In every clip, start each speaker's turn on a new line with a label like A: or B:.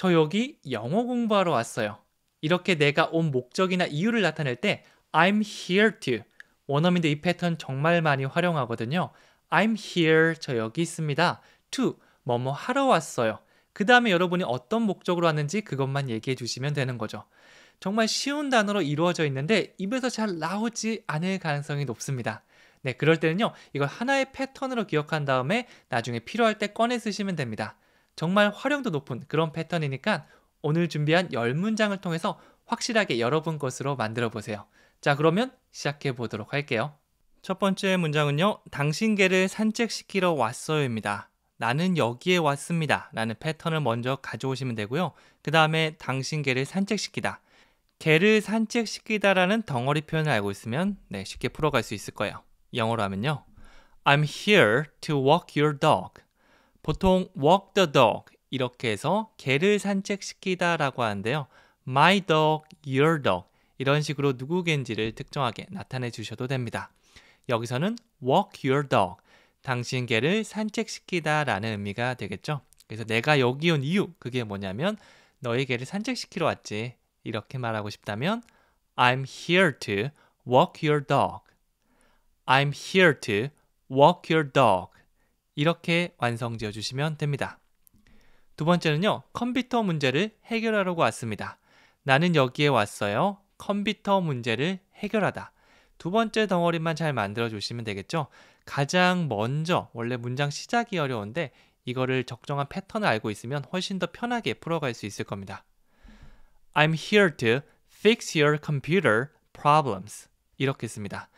A: 저 여기 영어 공부하러 왔어요. 이렇게 내가 온 목적이나 이유를 나타낼 때 I'm here to 원어민들 이 패턴 정말 많이 활용하거든요. I'm here 저 여기 있습니다. to 뭐뭐 하러 왔어요. 그 다음에 여러분이 어떤 목적으로 왔는지 그것만 얘기해 주시면 되는 거죠. 정말 쉬운 단어로 이루어져 있는데 입에서 잘 나오지 않을 가능성이 높습니다. 네, 그럴 때는요. 이걸 하나의 패턴으로 기억한 다음에 나중에 필요할 때 꺼내 쓰시면 됩니다. 정말 활용도 높은 그런 패턴이니까 오늘 준비한 10문장을 통해서 확실하게 여러분 것으로 만들어 보세요. 자, 그러면 시작해 보도록 할게요. 첫 번째 문장은요. 당신 개를 산책시키러 왔어요입니다. 나는 여기에 왔습니다. 라는 패턴을 먼저 가져오시면 되고요. 그 다음에 당신 개를 산책시키다. 개를 산책시키다라는 덩어리 표현을 알고 있으면 네, 쉽게 풀어갈 수 있을 거예요. 영어로 하면요. I'm here to walk your dog. 보통 walk the dog 이렇게 해서 개를 산책시키다라고 하는데요. my dog, your dog 이런 식으로 누구겐지를 특정하게 나타내 주셔도 됩니다. 여기서는 walk your dog 당신 개를 산책시키다라는 의미가 되겠죠. 그래서 내가 여기 온 이유 그게 뭐냐면 너의 개를 산책시키러 왔지 이렇게 말하고 싶다면 I'm here to walk your dog. I'm here to walk your dog. 이렇게 완성 지어 주시면 됩니다. 두 번째는요. 컴퓨터 문제를 해결하려고 왔습니다. 나는 여기에 왔어요. 컴퓨터 문제를 해결하다. 두 번째 덩어리만 잘 만들어 주시면 되겠죠. 가장 먼저 원래 문장 시작이 어려운데 이거를 적정한 패턴을 알고 있으면 훨씬 더 편하게 풀어갈 수 있을 겁니다. I'm here to fix your computer problems. 이렇게 씁니다.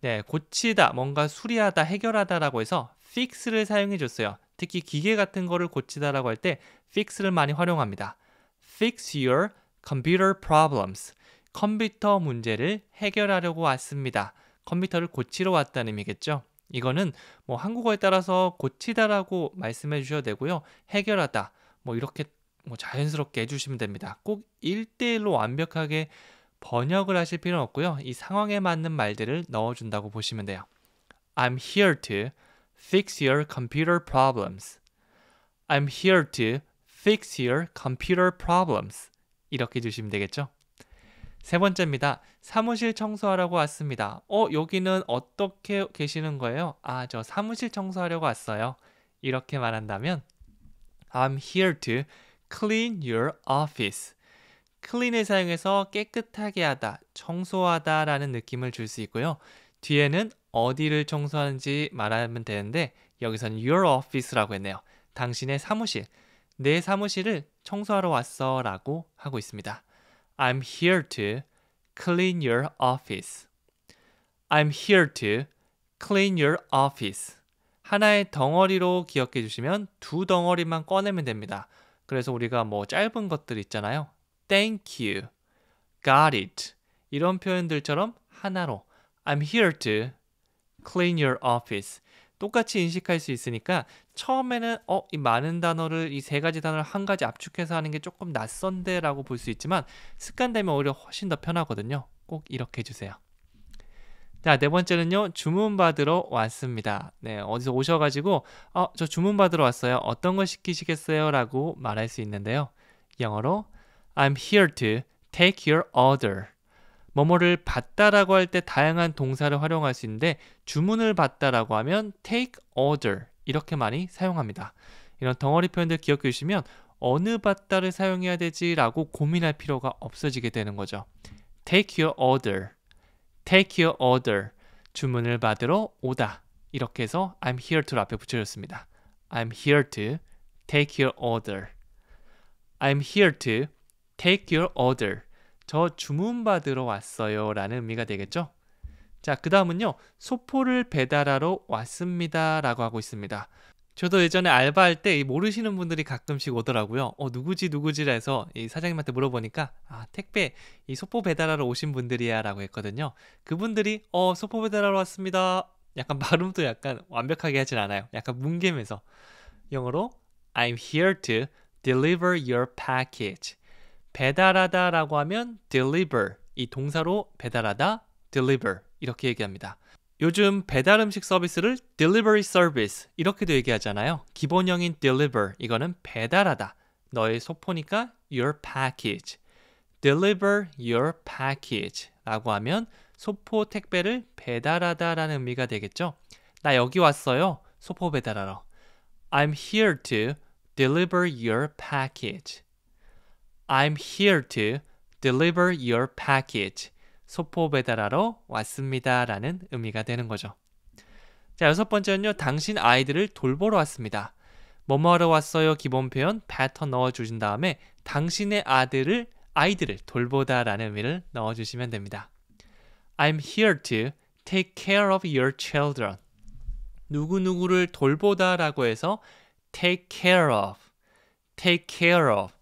A: 네, 고치다, 뭔가 수리하다, 해결하다라고 해서 fix를 사용해 줬어요. 특히 기계 같은 거를 고치다라고 할 때 fix를 많이 활용합니다. fix your computer problems. 컴퓨터 문제를 해결하려고 왔습니다. 컴퓨터를 고치러 왔다는 의미겠죠. 이거는 뭐 한국어에 따라서 고치다라고 말씀해 주셔도 되고요. 해결하다. 뭐 이렇게 뭐 자연스럽게 해주시면 됩니다. 꼭 1대1로 완벽하게 번역을 하실 필요는 없고요. 이 상황에 맞는 말들을 넣어준다고 보시면 돼요. I'm here to fix your computer problems. I'm here to fix your computer problems. 이렇게 주시면 되겠죠? 세 번째입니다. 사무실 청소하라고 왔습니다. 어, 여기는 어떻게 계시는 거예요? 아, 저 사무실 청소하려고 왔어요. 이렇게 말한다면 I'm here to clean your office. clean을 사용해서 깨끗하게 하다, 청소하다 라는 느낌을 줄 수 있고요. 뒤에는 어디를 청소하는지 말하면 되는데 여기선 your office라고 했네요. 당신의 사무실, 내 사무실을 청소하러 왔어 라고 하고 있습니다. I'm here to clean your office. I'm here to clean your office. 하나의 덩어리로 기억해 주시면 두 덩어리만 꺼내면 됩니다. 그래서 우리가 뭐 짧은 것들 있잖아요. Thank you, got it 이런 표현들처럼 하나로 I'm here to clean your office. 똑같이 인식할 수 있으니까 처음에는 어, 이 많은 단어를 이 세 가지 단어를 한 가지 압축해서 하는 게 조금 낯선데라고 볼 수 있지만 습관되면 오히려 훨씬 더 편하거든요. 꼭 이렇게 해주세요. 자, 네 번째는요. 주문 받으러 왔습니다. 네, 어디서 오셔가지고 어, 저 주문 받으러 왔어요. 어떤 걸 시키시겠어요?라고 말할 수 있는데요. 영어로 I'm here to take your order. 뭐뭐를 받다라고 할 때 다양한 동사를 활용할 수 있는데 주문을 받다라고 하면 take order 이렇게 많이 사용합니다. 이런 덩어리 표현들 기억해 주시면 어느 받다를 사용해야 되지라고 고민할 필요가 없어지게 되는 거죠. take your order, take your order 주문을 받으러 오다 이렇게 해서 I'm here to를 앞에 붙여줬습니다. I'm here to take your order. I'm here to take your order. 저 주문 받으러 왔어요. 라는 의미가 되겠죠? 자, 그 다음은요. 소포를 배달하러 왔습니다. 라고 하고 있습니다. 저도 예전에 알바할 때 모르시는 분들이 가끔씩 오더라고요. 어, 누구지 누구지라 해서 이 사장님한테 물어보니까 아, 택배 이 소포 배달하러 오신 분들이야 라고 했거든요. 그분들이 어, 소포 배달하러 왔습니다. 약간 발음도 약간 완벽하게 하진 않아요. 약간 뭉개면서 영어로 I'm here to deliver your package. 배달하다라고 하면 deliver 이 동사로 배달하다 deliver 이렇게 얘기합니다. 요즘 배달 음식 서비스를 delivery service 이렇게도 얘기하잖아요. 기본형인 deliver 이거는 배달하다. 너의 소포니까 your package. deliver your package 라고 하면 소포 택배를 배달하다라는 의미가 되겠죠. 나 여기 왔어요. 소포 배달하러. I'm here to deliver your package. I'm here to deliver your package. 소포 배달하러 왔습니다. 라는 의미가 되는 거죠. 자, 여섯 번째는요. 당신 아이들을 돌보러 왔습니다. 뭐뭐 하러 왔어요? 기본 표현 pattern 넣어주신 다음에 당신의 아들을 아이들을 돌보다 라는 의미를 넣어주시면 됩니다. I'm here to take care of your children. 누구누구를 돌보다 라고 해서 take care of, take care of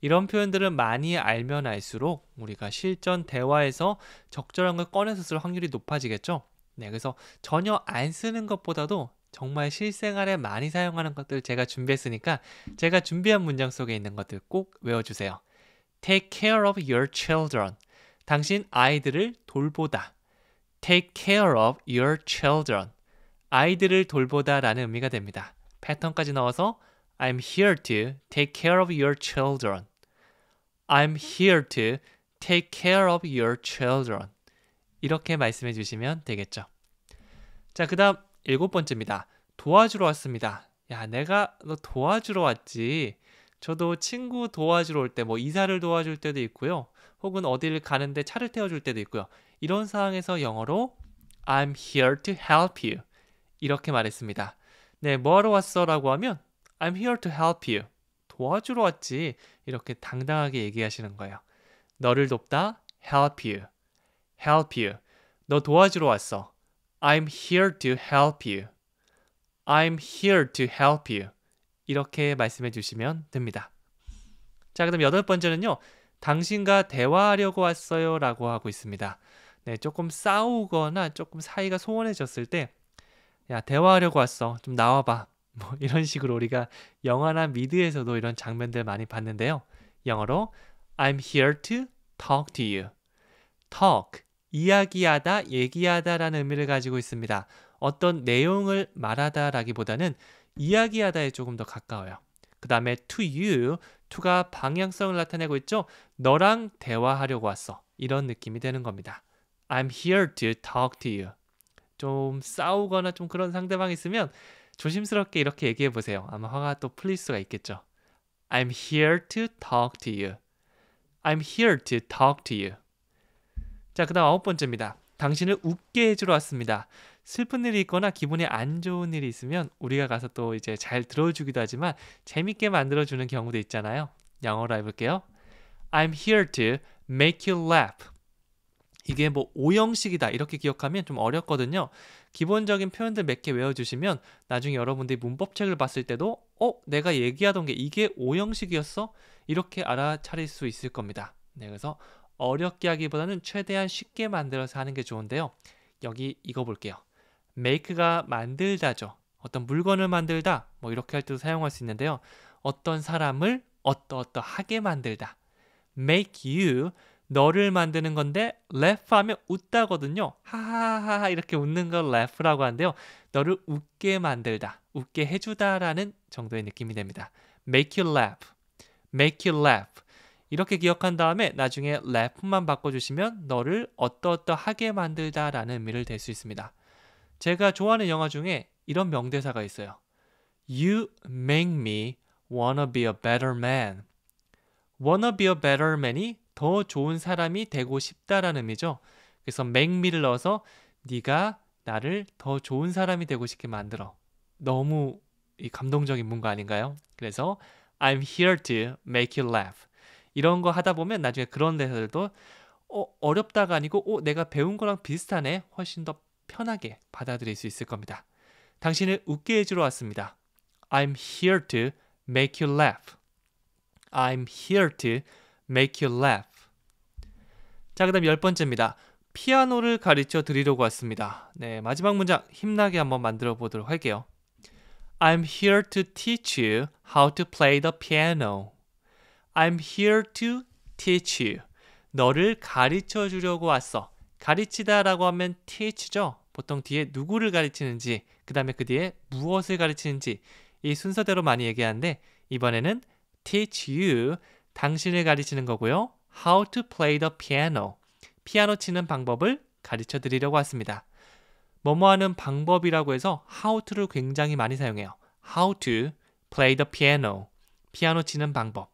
A: 이런 표현들은 많이 알면 알수록 우리가 실전 대화에서 적절한 걸 꺼내서 쓸 확률이 높아지겠죠. 네, 그래서 전혀 안 쓰는 것보다도 정말 실생활에 많이 사용하는 것들 제가 준비했으니까 제가 준비한 문장 속에 있는 것들 꼭 외워주세요. Take care of your children. 당신 아이들을 돌보다. Take care of your children. 아이들을 돌보다라는 의미가 됩니다. 패턴까지 넣어서 I'm here to take care of your children. I'm here to take care of your children. 이렇게 말씀해 주시면 되겠죠. 자, 그 다음 일곱 번째입니다. 도와주러 왔습니다. 야, 내가 너 도와주러 왔지. 저도 친구 도와주러 올 때, 뭐 이사를 도와줄 때도 있고요. 혹은 어디를 가는데 차를 태워줄 때도 있고요. 이런 상황에서 영어로 I'm here to help you. 이렇게 말했습니다. 네, 뭐하러 왔어? 라고 하면 I'm here to help you. 도와주러 왔지. 이렇게 당당하게 얘기하시는 거예요. 너를 돕다. help you. help you. 너 도와주러 왔어. I'm here to help you. I'm here to help you. 이렇게 말씀해 주시면 됩니다. 자, 그럼 여덟 번째는요. 당신과 대화하려고 왔어요라고 하고 있습니다. 네, 조금 싸우거나 조금 사이가 소원해졌을 때 야, 대화하려고 왔어. 좀 나와 봐. 뭐 이런 식으로 우리가 영화나 미드에서도 이런 장면들 많이 봤는데요. 영어로 I'm here to talk to you. talk 이야기하다, 얘기하다라는 의미를 가지고 있습니다. 어떤 내용을 말하다라기보다는 이야기하다에 조금 더 가까워요. 그 다음에 to you, to가 방향성을 나타내고 있죠. 너랑 대화하려고 왔어. 이런 느낌이 되는 겁니다. I'm here to talk to you. 좀 싸우거나 좀 그런 상대방 있으면 조심스럽게 이렇게 얘기해 보세요. 아마 화가 또 풀릴 수가 있겠죠. I'm here to talk to you. I'm here to talk to you. 자, 그다음 아홉 번째입니다. 당신을 웃게 해주러 왔습니다. 슬픈 일이 있거나 기분이 안 좋은 일이 있으면 우리가 가서 또 이제 잘 들어주기도 하지만 재밌게 만들어주는 경우도 있잖아요. 영어로 해볼게요. I'm here to make you laugh. 이게 뭐 오형식이다 이렇게 기억하면 좀 어렵거든요. 기본적인 표현들 몇 개 외워주시면 나중에 여러분들이 문법책을 봤을 때도 어? 내가 얘기하던 게 이게 오형식이었어? 이렇게 알아차릴 수 있을 겁니다. 네, 그래서 어렵게 하기보다는 최대한 쉽게 만들어서 하는 게 좋은데요. 여기 이거 볼게요. make가 만들다죠. 어떤 물건을 만들다 뭐 이렇게 할 때도 사용할 수 있는데요. 어떤 사람을 어떠어떠하게 만들다. make you 너를 만드는 건데 laugh 하면 웃다거든요. 하하하하 이렇게 웃는 걸 laugh라고 하는데요. 너를 웃게 만들다, 웃게 해주다라는 정도의 느낌이 됩니다. make you laugh, make you laugh 이렇게 기억한 다음에 나중에 laugh만 바꿔주시면 너를 어떠어떠하게 만들다라는 의미를 댈 수 있습니다. 제가 좋아하는 영화 중에 이런 명대사가 있어요. You make me wanna be a better man. wanna be a better man이 더 좋은 사람이 되고 싶다라는 의미죠. 그래서 맥미를 넣어서 네가 나를 더 좋은 사람이 되고 싶게 만들어. 너무 이 감동적인 문구 아닌가요? 그래서 I'm here to make you laugh. 이런 거 하다 보면 나중에 그런 대사들도 어, 어렵다가 아니고 어, 내가 배운 거랑 비슷하네. 훨씬 더 편하게 받아들일 수 있을 겁니다. 당신을 웃게 해주러 왔습니다. I'm here to make you laugh. I'm here to make you laugh. 자, 그 다음 열 번째입니다. 피아노를 가르쳐 드리려고 왔습니다. 네, 마지막 문장 힘나게 한번 만들어 보도록 할게요. I'm here to teach you how to play the piano. I'm here to teach you. 너를 가르쳐 주려고 왔어. 가르치다라고 하면 teach죠. 보통 뒤에 누구를 가르치는지, 그 다음에 그 뒤에 무엇을 가르치는지 이 순서대로 많이 얘기하는데 이번에는 teach you 당신을 가르치는 거고요. How to play the piano. 피아노 치는 방법을 가르쳐 드리려고 왔습니다. 뭐뭐 하는 방법이라고 해서 how to를 굉장히 많이 사용해요. How to play the piano. 피아노 치는 방법.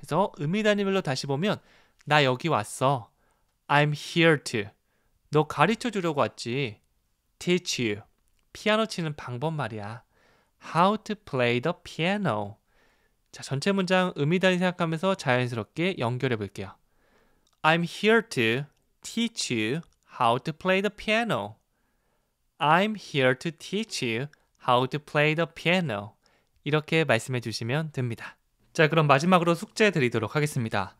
A: 그래서 의미 단위별로 다시 보면 나 여기 왔어. I'm here to. 너 가르쳐 주려고 왔지. Teach you. 피아노 치는 방법 말이야. How to play the piano. 자, 전체 문장 의미 단위 생각하면서 자연스럽게 연결해 볼게요. I'm here to teach you how to play the piano. I'm here to teach you how to play the piano. 이렇게 말씀해 주시면 됩니다. 자, 그럼 마지막으로 숙제 드리도록 하겠습니다.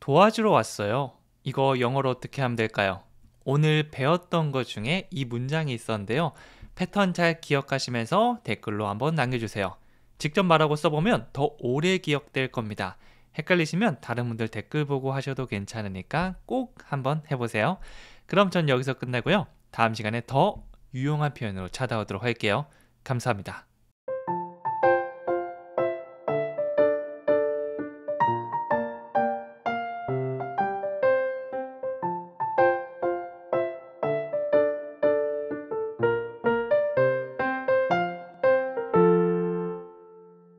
A: 도와주러 왔어요. 이거 영어로 어떻게 하면 될까요? 오늘 배웠던 것 중에 이 문장이 있었는데요. 패턴 잘 기억하시면서 댓글로 한번 남겨주세요. 직접 말하고 써보면 더 오래 기억될 겁니다. 헷갈리시면 다른 분들 댓글 보고 하셔도 괜찮으니까 꼭 한번 해보세요. 그럼 전 여기서 끝내고요. 다음 시간에 더 유용한 표현으로 찾아오도록 할게요. 감사합니다.